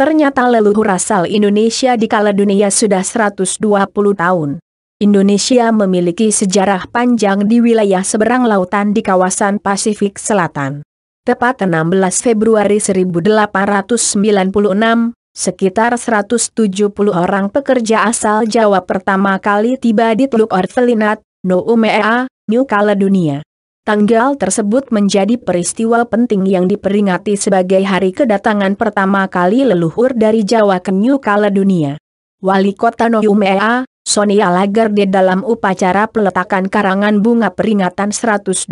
Ternyata leluhur asal Indonesia di kala dunia sudah 120 tahun. Indonesia memiliki sejarah panjang di wilayah seberang lautan di kawasan Pasifik Selatan. Tepat 16 Februari 1896, sekitar 170 orang pekerja asal Jawa pertama kali tiba di Teluk Ortelinat, Noumea, New Caledonia. Tanggal tersebut menjadi peristiwa penting yang diperingati sebagai hari kedatangan pertama kali leluhur dari Jawa ke New Caledonia. Wali kota Noumea, Sonia Lagarde dalam upacara peletakan karangan bunga peringatan 121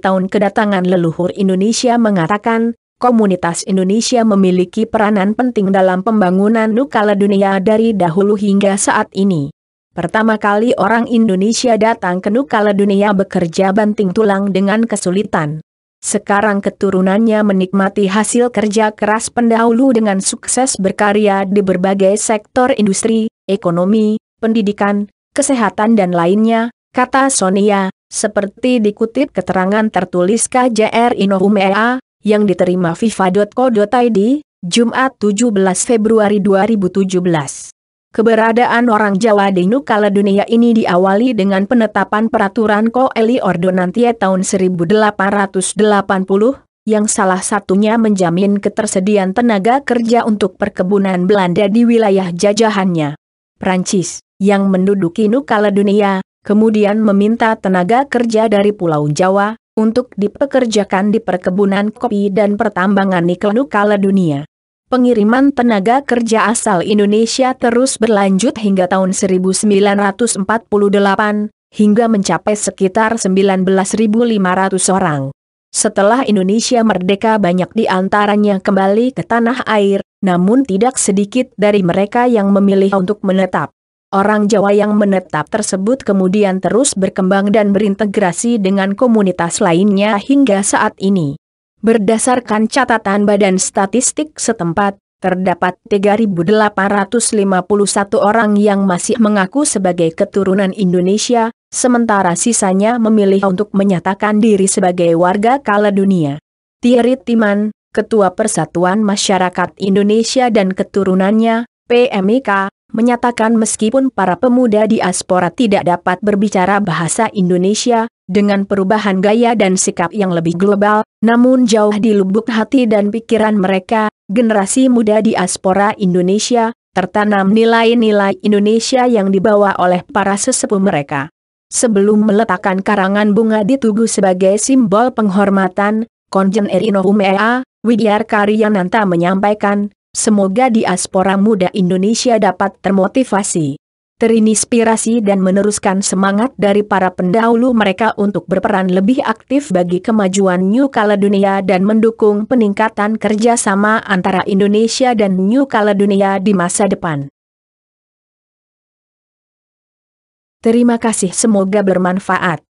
tahun kedatangan leluhur Indonesia mengatakan, komunitas Indonesia memiliki peranan penting dalam pembangunan New Caledonia dari dahulu hingga saat ini. Pertama kali orang Indonesia datang ke Nukala dunia bekerja banting tulang dengan kesulitan. Sekarang keturunannya menikmati hasil kerja keras pendahulu dengan sukses berkarya di berbagai sektor industri, ekonomi, pendidikan, kesehatan dan lainnya, kata Sonia, seperti dikutip keterangan tertulis KJR Inohumea, yang diterima viva.co.id, Jumat 17 Februari 2017. Keberadaan orang Jawa di Dunia ini diawali dengan penetapan peraturan Koeli Ordonantia tahun 1880, yang salah satunya menjamin ketersediaan tenaga kerja untuk perkebunan Belanda di wilayah jajahannya. Prancis, yang menduduki Dunia, kemudian meminta tenaga kerja dari Pulau Jawa, untuk dipekerjakan di perkebunan kopi dan pertambangan nikel Dunia. Pengiriman tenaga kerja asal Indonesia terus berlanjut hingga tahun 1948, hingga mencapai sekitar 19.500 orang. Setelah Indonesia merdeka banyak di antaranya kembali ke tanah air, namun tidak sedikit dari mereka yang memilih untuk menetap. Orang Jawa yang menetap tersebut kemudian terus berkembang dan berintegrasi dengan komunitas lainnya hingga saat ini. Berdasarkan catatan Badan Statistik setempat, terdapat 3.851 orang yang masih mengaku sebagai keturunan Indonesia, sementara sisanya memilih untuk menyatakan diri sebagai warga Kaledonia. Thierry Timan, Ketua Persatuan Masyarakat Indonesia dan Keturunannya, PMIK, menyatakan meskipun para pemuda diaspora tidak dapat berbicara bahasa Indonesia, dengan perubahan gaya dan sikap yang lebih global, namun jauh di lubuk hati dan pikiran mereka, generasi muda diaspora Indonesia, tertanam nilai-nilai Indonesia yang dibawa oleh para sesepuh mereka. Sebelum meletakkan karangan bunga di tugu sebagai simbol penghormatan, Konjen Erino Umea, Widyar Karyananta menyampaikan, Semoga diaspora muda Indonesia dapat termotivasi, terinspirasi dan meneruskan semangat dari para pendahulu mereka untuk berperan lebih aktif bagi kemajuan New Caledonia dan mendukung peningkatan kerjasama antara Indonesia dan New Caledonia di masa depan. Terima kasih semoga bermanfaat.